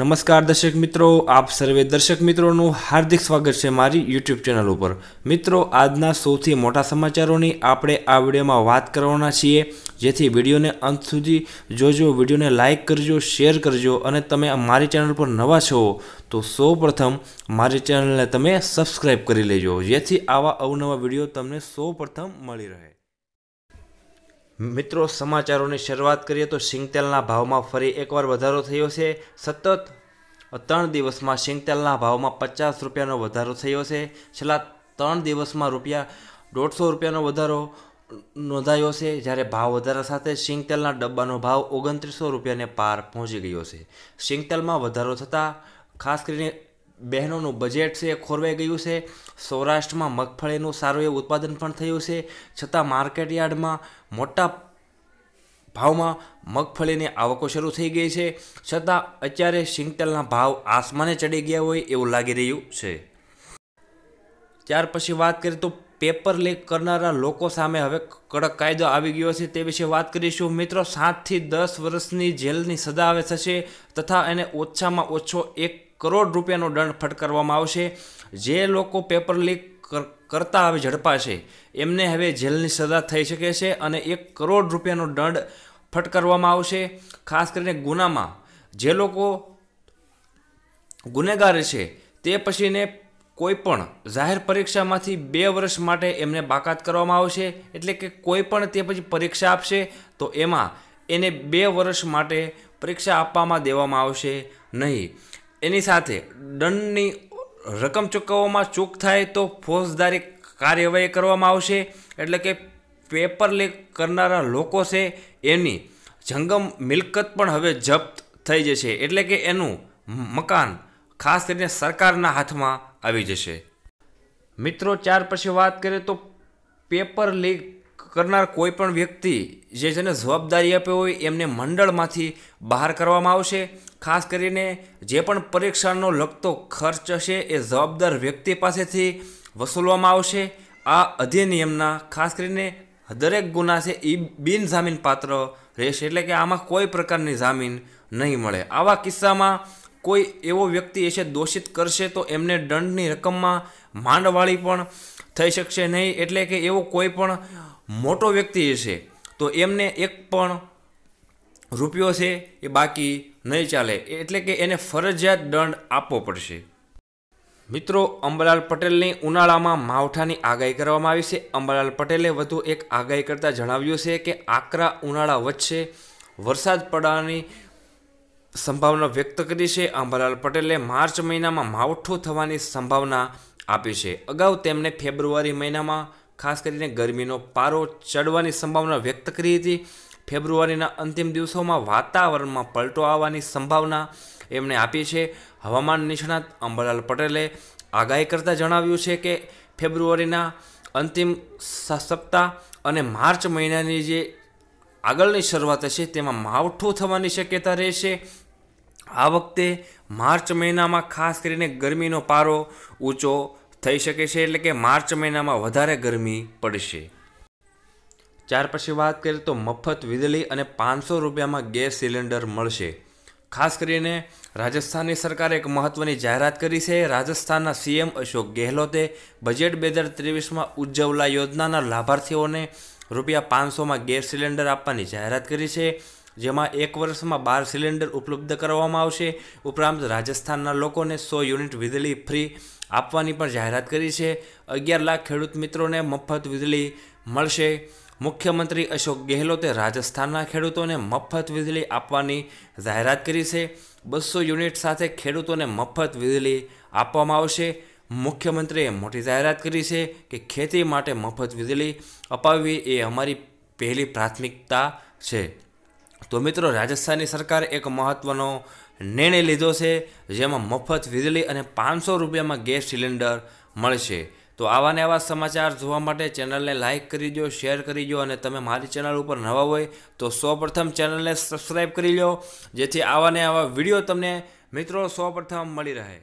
નમસ્કાર દર્શક મિત્રો આપ સર્વે દર્શક મિત્રોનું હાર્દિક સ્વાગત છે મારી યુટ્યુબ ચેનલ ઉપર મિત્રો આજના સૌથી મોટા સમાચારોની આપણે આ વિડીયોમાં વાત કરવાના છીએ જેથી વિડીયોને અંત સુધી જોજો વિડીયોને લાઇક કરજો શેર કરજો અને તમે મારી ચેનલ પર નવા છો તો સૌ પ્રથમ મારી ચેનલને તમે સબસ્ક્રાઈબ કરી લેજો જેથી આવા અવનવા વિડીયો તમને સૌ પ્રથમ મળી રહે મિત્રો સમાચારોની શરૂઆત કરીએ તો સિંગતેલના ભાવમાં ફરી એકવાર વધારો થયો છે સતત ત્રણ દિવસમાં સિંગતેલના ભાવમાં પચાસ રૂપિયાનો વધારો થયો છે છેલ્લા ત્રણ દિવસમાં રૂપિયા દોઢસો રૂપિયાનો વધારો નોંધાયો છે જ્યારે ભાવ વધારા સાથે સિંગતેલના ડબ્બાનો ભાવ ઓગણત્રીસો રૂપિયાને પાર પહોંચી ગયો છે સિંગતેલમાં વધારો થતાં ખાસ કરીને બહેનોનું બજેટ છે એ ખોરવાઈ ગયું છે સૌરાષ્ટ્રમાં મગફળીનું સારું એવું ઉત્પાદન પણ થયું છે છતાં માર્કેટયાર્ડમાં મોટા ભાવમાં મગફળીની આવકો શરૂ થઈ ગઈ છે છતાં અત્યારે સિંગતેલના ભાવ આસમાને ચડી ગયા હોય એવું લાગી રહ્યું છે ત્યાર પછી વાત કરીએ તો પેપર લીક કરનારા લોકો સામે હવે કડક કાયદો આવી ગયો છે તે વિશે વાત કરીશું મિત્રો સાતથી દસ વર્ષની જેલની સજા હવે થશે તથા એને ઓછામાં ઓછો એક કરોડ રૂપિયાનો દંડ ફટકારવામાં આવશે જે લોકો પેપર લીક કરતા હવે ઝડપાશે એમને હવે જેલની સજા થઈ શકે છે અને એક કરોડ રૂપિયાનો દંડ ફટકારવામાં આવશે ખાસ કરીને ગુનામાં જે લોકો ગુનેગાર છે તે પછીને કોઈપણ જાહેર પરીક્ષામાંથી બે વર્ષ માટે એમને બાકાત કરવામાં આવશે એટલે કે કોઈ પણ તે પછી પરીક્ષા આપશે તો એમાં એને બે વર્ષ માટે પરીક્ષા આપવામાં દેવામાં આવશે નહીં એની સાથે દંડની રકમ ચૂકવવામાં ચૂક થાય તો ફોજદારી કાર્યવાહી કરવામાં આવશે એટલે કે પેપર લીક કરનારા લોકો છે એની જંગમ મિલકત પણ હવે જપ્ત થઈ જશે એટલે કે એનું મકાન ખાસ કરીને સરકારના હાથમાં આવી જશે મિત્રો ચાર પછી વાત કરીએ તો પેપર લીક કરનાર કોઈ પણ વ્યક્તિ જે જેને જવાબદારી આપ્યો હોય એમને મંડળમાંથી બહાર કરવામાં આવશે ખાસ કરીને જે પણ પરીક્ષાનો લગતો ખર્ચ હશે એ જવાબદાર વ્યક્તિ પાસેથી વસૂલવામાં આવશે આ અધિનિયમના ખાસ કરીને દરેક ગુના છે એ બિનજામીનપાત્ર રહેશે એટલે કે આમાં કોઈ પ્રકારની જામીન નહીં મળે આવા કિસ્સામાં કોઈ એવો વ્યક્તિ હશે દોષિત કરશે તો એમને દંડની રકમમાં માંડવાળી પણ થઈ શકશે નહીં એટલે કે એવો કોઈ પણ મોટો વ્યક્તિ હશે તો એમને એક પણ રૂપિયો છે એ બાકી નહીં ચાલે એટલે કે એને ફરજિયાત દંડ આપવો પડશે મિત્રો અંબાલાલ પટેલની ઉનાળામાં માવઠાની આગાહી કરવામાં આવી છે અંબાલાલ પટેલે વધુ એક આગાહી કરતાં જણાવ્યું છે કે આકરા ઉનાળા વચ્ચે વરસાદ પડવાની સંભાવના વ્યક્ત કરી છે અંબાલાલ પટેલે માર્ચ મહિનામાં માવઠું થવાની સંભાવના આપી છે અગાઉ તેમણે ફેબ્રુઆરી મહિનામાં ખાસ કરીને ગરમીનો પારો ચડવાની સંભાવના વ્યક્ત કરી હતી ફેબ્રુઆરીના અંતિમ દિવસોમાં વાતાવરણમાં પલટો આવવાની સંભાવના એમણે આપી છે હવામાન નિષ્ણાત અંબરલાલ પટેલે આગાહી કરતાં જણાવ્યું છે કે ફેબ્રુઆરીના અંતિમ સપ્તાહ અને માર્ચ મહિનાની જે આગળની શરૂઆત હશે તેમાં માવઠું થવાની શક્યતા રહેશે આ વખતે માર્ચ મહિનામાં ખાસ કરીને ગરમીનો પારો ઊંચો થઈ શકે છે એટલે કે માર્ચ મહિનામાં વધારે ગરમી પડશે ચાર પછી વાત કરીએ તો મફત વીજળી અને પાંચસો રૂપિયામાં ગેસ સિલિન્ડર મળશે ખાસ કરીને રાજસ્થાનની સરકારે એક મહત્ત્વની જાહેરાત કરી છે રાજસ્થાનના સીએમ અશોક ગેહલોતે બજેટ બે હજાર ત્રેવીસમાં ઉજ્જવલા યોજનાના લાભાર્થીઓને રૂપિયા પાંચસોમાં ગેસ સિલિન્ડર આપવાની જાહેરાત કરી છે જેમાં એક વર્ષમાં બાર સિલિન્ડર ઉપલબ્ધ કરવામાં આવશે ઉપરાંત રાજસ્થાનના લોકોને સો યુનિટ વીજળી ફ્રી આપવાની પણ જાહેરાત કરી છે અગિયાર લાખ ખેડૂત મિત્રોને મફત વીજળી મળશે મુખ્યમંત્રી અશોક ગેહલોતે રાજસ્થાનના ખેડૂતોને મફત વીજળી આપવાની જાહેરાત કરી છે બસો યુનિટ સાથે ખેડૂતોને મફત વીજળી આપવામાં આવશે મુખ્યમંત્રીએ મોટી જાહેરાત કરી છે કે ખેતી માટે મફત વીજળી અપાવવી એ અમારી પહેલી પ્રાથમિકતા છે તો મિત્રો રાજસ્થાનની સરકારે એક મહત્ત્વનો નિર્ણય લીધો છે જેમાં મફત વીજળી અને પાંચસો રૂપિયામાં ગેસ સિલિન્ડર મળશે તો આવા ને આવા સમાચાર જોવા માટે ચેનલને લાઇક કરી દો શેર કરી દો અને તમે મારી ચેનલ ઉપર નવા હોય તો સૌપ્રથમ ચેનલને સબસ્ક્રાઈબ કરી લો જેથી આવા ને આવા વિડીયો તમને મિત્રો સૌપ્રથમ મળી રહે